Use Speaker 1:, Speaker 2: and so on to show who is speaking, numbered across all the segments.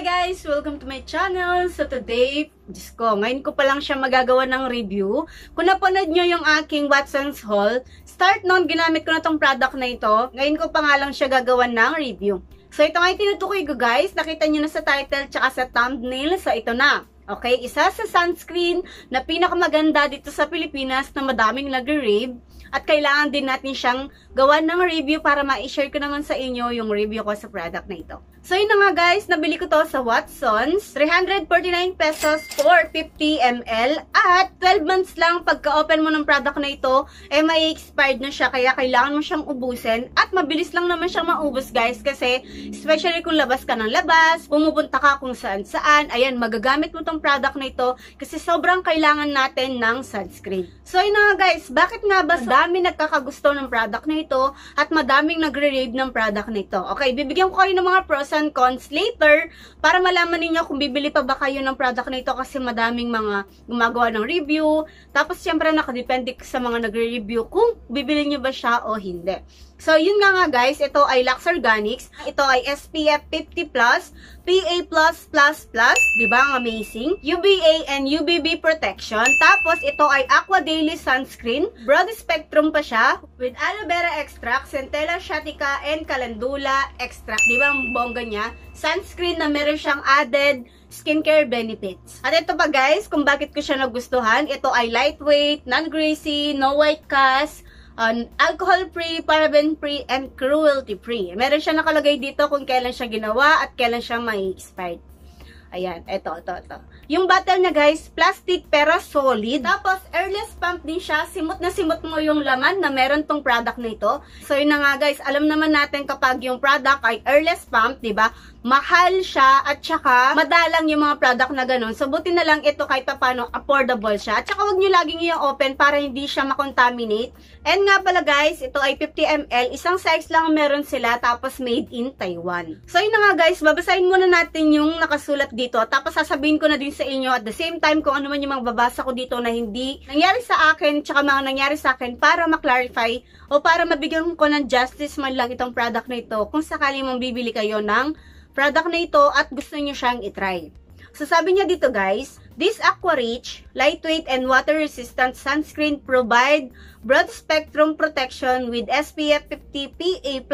Speaker 1: Hi guys! Welcome to my channel! So today, Diyos ko, ngayon ko pa lang siya magagawa ng review. Kung napanood nyo yung aking Watson's haul, start noon ginamit ko na tong product na ito. Ngayon ko pa nga lang siya gagawa ng review. So ito nga yung tinutukoy ko guys. Nakita nyo na sa title tsaka sa thumbnail. So ito na. Okay, isa sa sunscreen na pinakamaganda dito sa Pilipinas na madaming nag-rave. At kailangan din natin siyang gawa ng review para ma-share ko naman sa inyo yung review ko sa product na ito. So, yun na nga guys, nabili ko to sa Watsons. 349 pesos for 50 ml. At 12 months lang pagka-open mo ng product na ito, eh may expired na siya. Kaya kailangan mo siyang ubusin. At mabilis lang naman siyang maubos guys. Kasi especially kung labas ka ng labas, pumupunta ka kung saan-saan. Ayan, magagamit mo tong product na ito. Kasi sobrang kailangan natin ng sunscreen. So, yun na nga guys, bakit nga ba dami nagkakagusto ng product na ito at madaming nagre-rave ng product na ito? Okay, bibigyan ko kayo ng mga pros and cons later para malaman niyo kung bibili pa ba kayo ng product nito kasi madaming mga gumagawa ng review. Tapos siyempre nakadepende sa mga nagre-review kung bibili niyo ba siya o hindi. So yun nga nga guys, ito ay Lux Organics. Ito ay SPF 50+, plus, PA++++, plus, 'di ba? Amazing. UVA and UVB protection. Tapos ito ay Aqua Daily Sunscreen. Broad spectrum pa siya with aloe vera extract, centella shatica and calendula extract. 'Di ba? Bongga logo niya, sunscreen na meron siyang added skincare benefits. At ito pa guys, kung bakit ko siya nagustuhan, ito ay lightweight, non-greasy, no white cast, um, alcohol-free, paraben-free, and cruelty-free. Meron siya nakalagay dito kung kailan siya ginawa at kailan siya may expired. Ayan, eto, eto, eto. Yung bottle niya guys, plastic pero solid. Tapos, airless pump din siya. Simot na simot mo yung laman na meron tong product na ito. So, yun na nga guys, alam naman natin kapag yung product ay airless pump, ba diba? Mahal siya at saka madalang yung mga product na ganun. So, buti na lang ito kahit paano affordable siya. At saka huwag nyo laging i-open para hindi siya makontaminate. And nga pala guys, ito ay 50 ml. Isang size lang meron sila tapos made in Taiwan. So, yun na nga guys, babasahin muna natin yung nakasulat dito. Tapos sasabihin ko na din sa inyo at the same time kung ano man yung mga babasa ko dito na hindi nangyari sa akin tsaka mga nangyari sa akin para maklarify o para mabigyan ko ng justice man lang itong product na ito kung sakali mong bibili kayo ng product na ito at gusto niyo siyang itry. So sabi niya dito guys, This aqua-rich, lightweight, and water-resistant sunscreen provide broad-spectrum protection with SPF 50 PA+++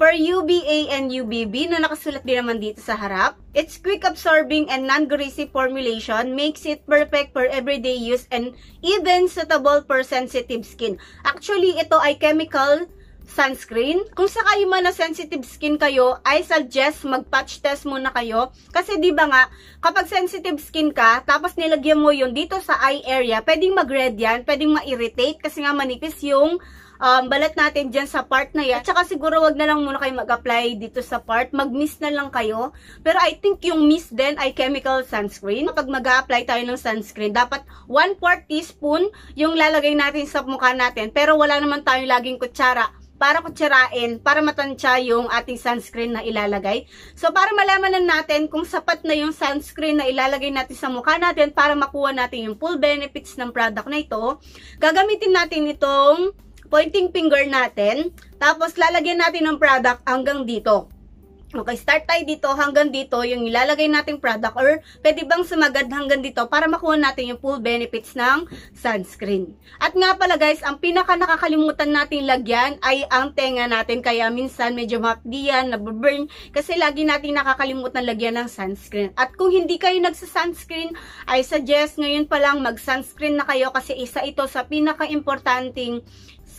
Speaker 1: for UVA and UVB na nakasulat din naman dito sa harap. Its quick-absorbing and non-greasy formulation makes it perfect for everyday use and even suitable for sensitive skin. Actually, ito ay chemical sunscreen. Kung sakali man na sensitive skin kayo, I suggest mag-patch test muna kayo. Kasi di ba nga, kapag sensitive skin ka, tapos nilagyan mo yun dito sa eye area, pwedeng mag-red yan, pwedeng ma-irritate kasi nga manipis yung um, balat natin dyan sa part na yan. At saka siguro wag na lang muna kayo mag-apply dito sa part. mag miss na lang kayo. Pero I think yung miss din ay chemical sunscreen. Kapag mag-apply tayo ng sunscreen, dapat 1 4 teaspoon yung lalagay natin sa mukha natin. Pero wala naman tayong laging kutsara para kutsirain, para matansya yung ating sunscreen na ilalagay. So, para malaman natin kung sapat na yung sunscreen na ilalagay natin sa mukha natin para makuha natin yung full benefits ng product na ito, gagamitin natin itong pointing finger natin, tapos lalagyan natin ng product hanggang dito. Okay, start tayo dito hanggang dito yung ilalagay nating product or pwede bang sumagad hanggang dito para makuha natin yung full benefits ng sunscreen. At nga pala guys, ang pinaka nakakalimutan nating lagyan ay ang tenga natin kaya minsan medyo mahapdi yan, nababurn kasi lagi natin nakakalimutan lagyan ng sunscreen. At kung hindi kayo nagsa-sunscreen, I suggest ngayon pa lang mag-sunscreen na kayo kasi isa ito sa pinaka-importanting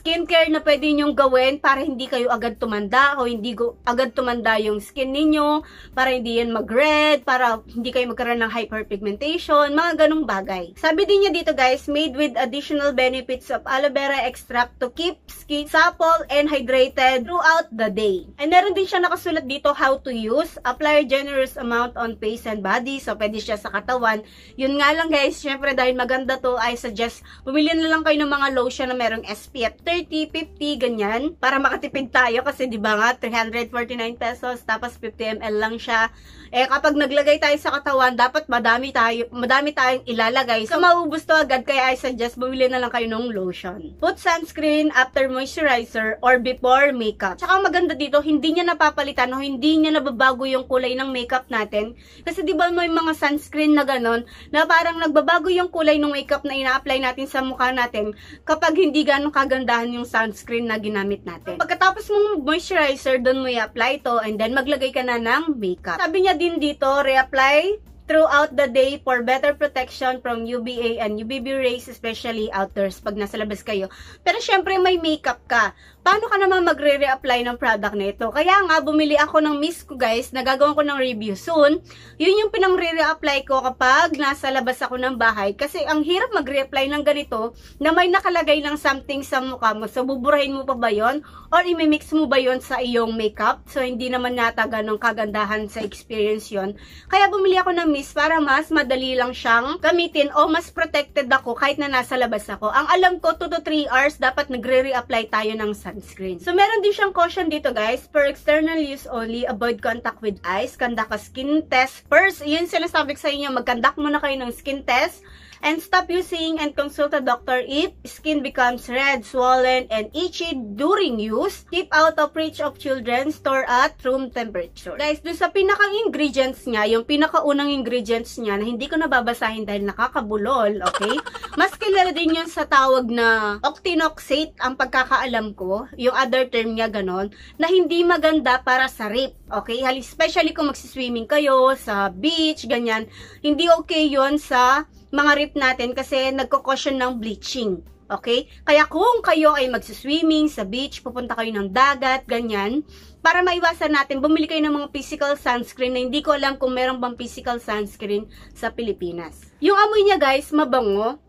Speaker 1: skincare na pwede nyong gawin para hindi kayo agad tumanda o hindi agad tumanda yung skin ninyo, para hindi yan mag-red, para hindi kayo magkaroon ng hyperpigmentation, mga ganong bagay. Sabi din niya dito guys, made with additional benefits of aloe vera extract to keep skin supple and hydrated throughout the day. And meron din siya nakasulat dito how to use, apply a generous amount on face and body, so pwede siya sa katawan. Yun nga lang guys, syempre dahil maganda to, I suggest pumili na lang kayo ng mga lotion na merong SPF 30 30, 50, ganyan. Para makatipid tayo kasi di ba nga 349 pesos tapos 50 ml lang siya. Eh kapag naglagay tayo sa katawan, dapat madami tayo, madami tayong ilalagay. So maubos to agad kaya I suggest bumili na lang kayo ng lotion. Put sunscreen after moisturizer or before makeup. Tsaka maganda dito, hindi niya napapalitan o hindi niya nababago yung kulay ng makeup natin. Kasi 'di ba may mga sunscreen na ganun na parang nagbabago yung kulay ng makeup na ina-apply natin sa mukha natin kapag hindi ganun kagandahan yung sunscreen na ginamit natin. Pagkatapos mong moisturizer, doon mo i-apply to and then maglagay ka na ng makeup. Sabi niya din dito, reapply throughout the day for better protection from UVA and UVB rays, especially outdoors pag nasa labas kayo. Pero syempre may makeup ka paano ka naman magre-reapply ng product na ito? Kaya nga, bumili ako ng mist ko guys, nagagawa ko ng review soon. Yun yung pinang reapply ko kapag nasa labas ako ng bahay. Kasi ang hirap magre reapply ng ganito na may nakalagay ng something sa mukha mo. So, buburahin mo pa ba yon Or imimix mo ba yon sa iyong makeup? So, hindi naman nata ganong kagandahan sa experience yon Kaya bumili ako ng mist para mas madali lang siyang gamitin o mas protected ako kahit na nasa labas ako. Ang alam ko, 2 to 3 hours dapat nagre-reapply tayo ng sun sunscreen. So, meron din siyang caution dito guys. For external use only, avoid contact with eyes. Kanda ka skin test. First, yun sinasabi ko sa inyo, magkandak muna kayo ng skin test and stop using and consult a doctor if skin becomes red, swollen, and itchy during use. Keep out of reach of children, store at room temperature. Guys, dun sa pinakang ingredients niya, yung pinakaunang ingredients niya na hindi ko nababasahin dahil nakakabulol, okay? Mas kilala din yun sa tawag na octinoxate ang pagkakaalam ko, yung other term niya ganon, na hindi maganda para sa rip, okay? Especially kung magsiswimming kayo, sa beach, ganyan, hindi okay yon sa mga rip natin kasi nagko-caution ng bleaching. Okay? Kaya kung kayo ay magsuswimming sa beach, pupunta kayo ng dagat, ganyan, para maiwasan natin, bumili kayo ng mga physical sunscreen na hindi ko alam kung meron bang physical sunscreen sa Pilipinas. Yung amoy niya guys, mabango,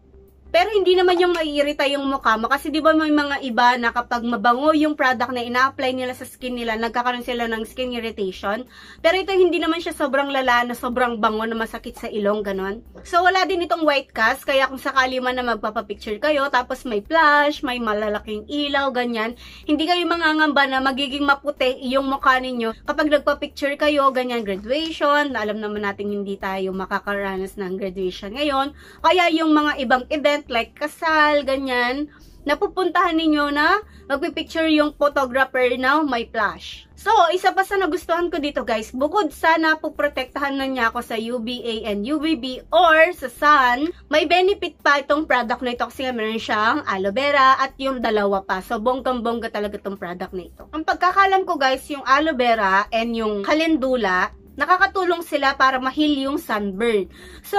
Speaker 1: pero hindi naman yung maiirita yung mukha mo. Kasi di ba may mga iba na kapag mabango yung product na ina-apply nila sa skin nila, nagkakaroon sila ng skin irritation. Pero ito hindi naman siya sobrang lala na sobrang bango na masakit sa ilong, ganun So wala din itong white cast. Kaya kung sakali man na magpapa-picture kayo, tapos may flash, may malalaking ilaw, ganyan. Hindi kayo mangangamba na magiging maputi yung mukha ninyo. Kapag nagpa-picture kayo, ganyan, graduation. Alam naman natin hindi tayo makakaranas ng graduation ngayon. Kaya yung mga ibang event, event like kasal, ganyan, napupuntahan ninyo na magpipicture yung photographer na may flash. So, isa pa sa nagustuhan ko dito guys, bukod sa napoprotektahan na niya ako sa UVA and UVB or sa sun, may benefit pa itong product na ito kasi meron siyang aloe vera at yung dalawa pa. So, bonggang-bongga talaga itong product na ito. Ang pagkakalam ko guys, yung aloe vera and yung kalendula, nakakatulong sila para mahil yung sunburn. So,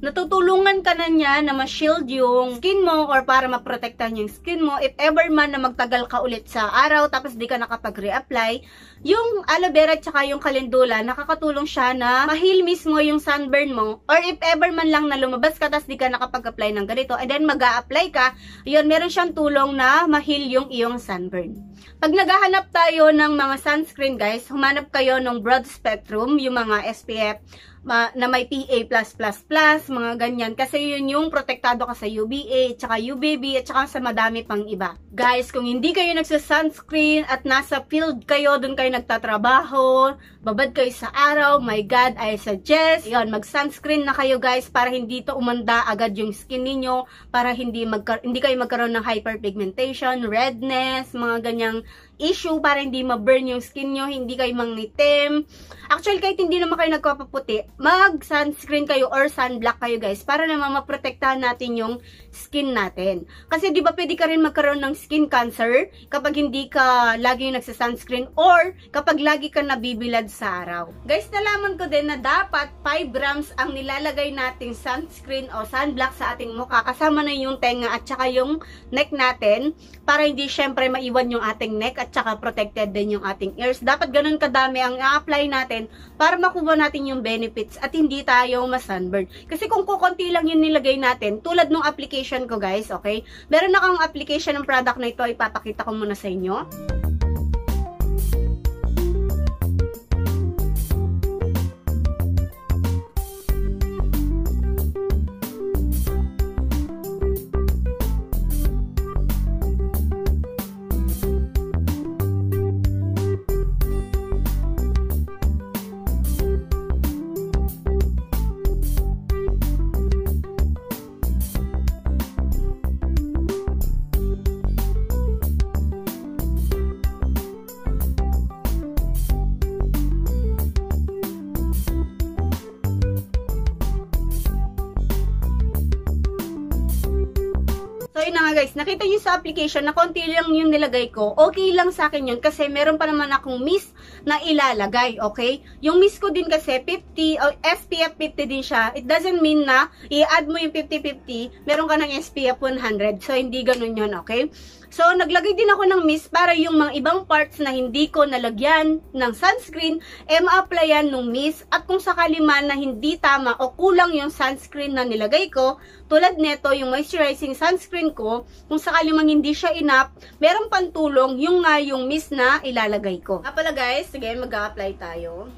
Speaker 1: natutulungan ka na niya na ma-shield yung skin mo or para maprotektahan yung skin mo. If ever man na magtagal ka ulit sa araw tapos di ka nakapag-reapply, yung aloe vera tsaka yung kalendula, nakakatulong siya na mahil mismo yung sunburn mo or if ever man lang na lumabas ka tapos di ka nakapag-apply ng ganito and then mag a apply ka, yun, meron siyang tulong na mahil yung iyong sunburn. Pag naghahanap tayo ng mga sunscreen guys, humanap kayo ng broad spectrum, yung mga SPF ma na may PA++, mga ganyan. Kasi yun yung protektado ka sa UVA, at saka UVB, at saka sa madami pang iba. Guys, kung hindi kayo nagsa at nasa field kayo, dun kayo nagtatrabaho, babad kayo sa araw, my God, I suggest, yun, mag-sunscreen na kayo guys para hindi to umanda agad yung skin ninyo, para hindi, magka hindi kayo magkaroon ng hyperpigmentation, redness, mga ganyang issue para hindi ma-burn yung skin nyo, hindi kayo mangitim. Actually, kahit hindi naman kayo nagpapaputi, mag-sunscreen kayo or sunblock kayo guys para naman maprotektahan natin yung skin natin. Kasi di ba pwede ka rin magkaroon ng skin cancer kapag hindi ka lagi yung nagsa-sunscreen or kapag lagi ka nabibilad sa araw. Guys, nalaman ko din na dapat 5 grams ang nilalagay nating sunscreen o sunblock sa ating mukha kasama na yung tenga at saka yung neck natin para hindi syempre maiwan yung ating neck at at saka protected din yung ating ears. Dapat ganun kadami ang i-apply natin para makuha natin yung benefits at hindi tayo ma-sunburn. Kasi kung kukunti lang yung nilagay natin, tulad nung application ko guys, okay? Meron akong application ng product na ito, ipapakita ko muna sa inyo. nakita niyo sa application na konti lang yung nilagay ko, okay lang sa akin yun kasi meron pa naman akong miss na ilalagay, okay? Yung miss ko din kasi 50, oh, SPF 50 din siya. It doesn't mean na i-add mo yung 50-50, meron ka ng SPF 100. So, hindi ganun yun, okay? So, naglagay din ako ng mist para yung mga ibang parts na hindi ko nalagyan ng sunscreen, eh ma-applyan ng mist. At kung sakali man na hindi tama o kulang yung sunscreen na nilagay ko, tulad nito, yung moisturizing sunscreen ko, kung sakali man hindi siya enough, meron pantulong yung nga yung mist na ilalagay ko. Ah pala guys, sige, mag-apply tayo.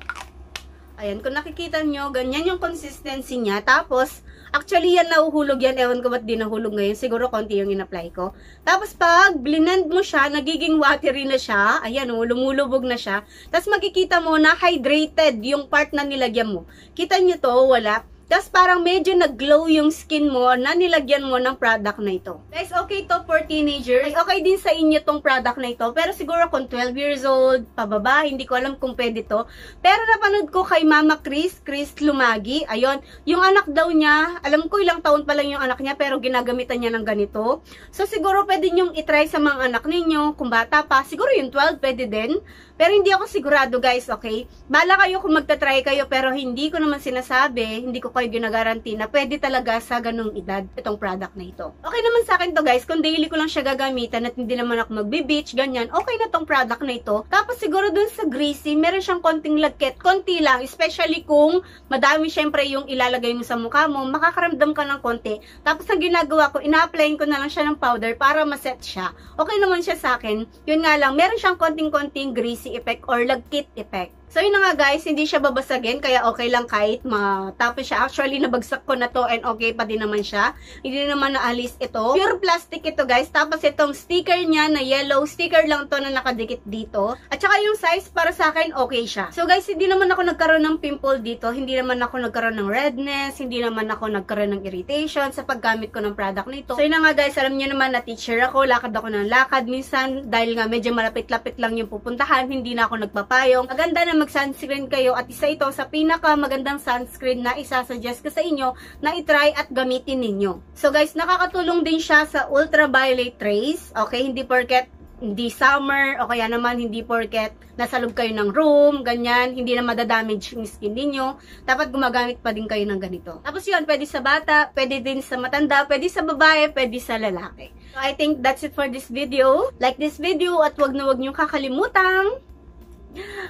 Speaker 1: Ayan, kung nakikita nyo, ganyan yung consistency niya. Tapos, Actually, yan nahuhulog yan. Ewan ko ba't di nahulog ngayon. Siguro konti yung in-apply ko. Tapos pag blend mo siya, nagiging watery na siya. Ayan, oh, lumulubog na siya. Tapos makikita mo na hydrated yung part na nilagyan mo. Kita nyo to, wala tapos parang medyo nag-glow yung skin mo na nilagyan mo ng product na ito. Guys, okay to for teenagers. okay din sa inyo tong product na ito. Pero siguro kung 12 years old, pababa, hindi ko alam kung pwede to. Pero napanood ko kay Mama Chris, Chris Lumagi. Ayun, yung anak daw niya, alam ko ilang taon pa lang yung anak niya pero ginagamitan niya ng ganito. So siguro pwede niyong itry sa mga anak ninyo. Kung bata pa, siguro yung 12 pwede din. Pero hindi ako sigurado guys, okay? Bala kayo kung magta-try kayo pero hindi ko naman sinasabi, hindi ko kayo ginagaranti na pwede talaga sa ganung edad itong product na ito. Okay naman sa akin to guys, kung daily ko lang siya gagamitan at hindi naman ako magbe-beach, ganyan, okay na tong product na ito. Tapos siguro dun sa greasy, meron siyang konting lagkit, konti lang, especially kung madami syempre yung ilalagay mo sa mukha mo, makakaramdam ka ng konti. Tapos ang ginagawa ko, ina-applyin ko na lang siya ng powder para maset siya. Okay naman siya sa akin. Yun nga lang, meron siyang konting-konting greasy effect or lagkit effect. So yun na nga guys, hindi siya babasagin kaya okay lang kahit matapos siya. Actually nabagsak ko na to and okay pa din naman siya. Hindi naman naalis ito. Pure plastic ito guys. Tapos itong sticker niya na yellow, sticker lang to na nakadikit dito. At saka yung size para sa akin okay siya. So guys, hindi naman ako nagkaroon ng pimple dito. Hindi naman ako nagkaroon ng redness. Hindi naman ako nagkaroon ng irritation sa paggamit ko ng product nito. So yun na nga guys, alam niyo naman na teacher ako. Lakad ako ng lakad minsan dahil nga medyo malapit-lapit lang yung pupuntahan. Hindi na ako nagpapayong. Maganda naman mag-sunscreen kayo at isa ito sa pinaka magandang sunscreen na isasuggest ko sa inyo na itry at gamitin ninyo. So guys, nakakatulong din siya sa ultraviolet rays. Okay, hindi porket hindi summer o kaya naman hindi porket nasa loob kayo ng room, ganyan, hindi na madadamage yung skin ninyo. Dapat gumagamit pa din kayo ng ganito. Tapos yun, pwede sa bata, pwede din sa matanda, pwede sa babae, pwede sa lalaki. So I think that's it for this video. Like this video at wag na wag nyo kakalimutang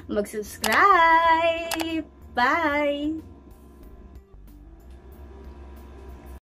Speaker 1: mag-subscribe. Bye!